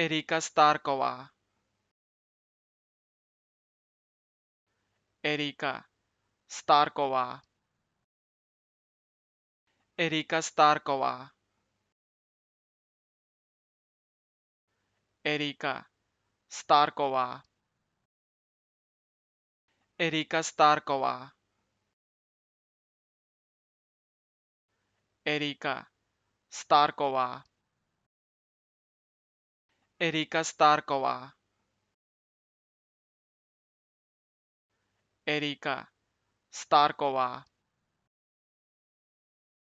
Erika Starkova. Erika Starkova. Erika Starkova. Erika Starkova. Erika Starkova. Erika Starkova. Erika Starkova. Erika Starkova.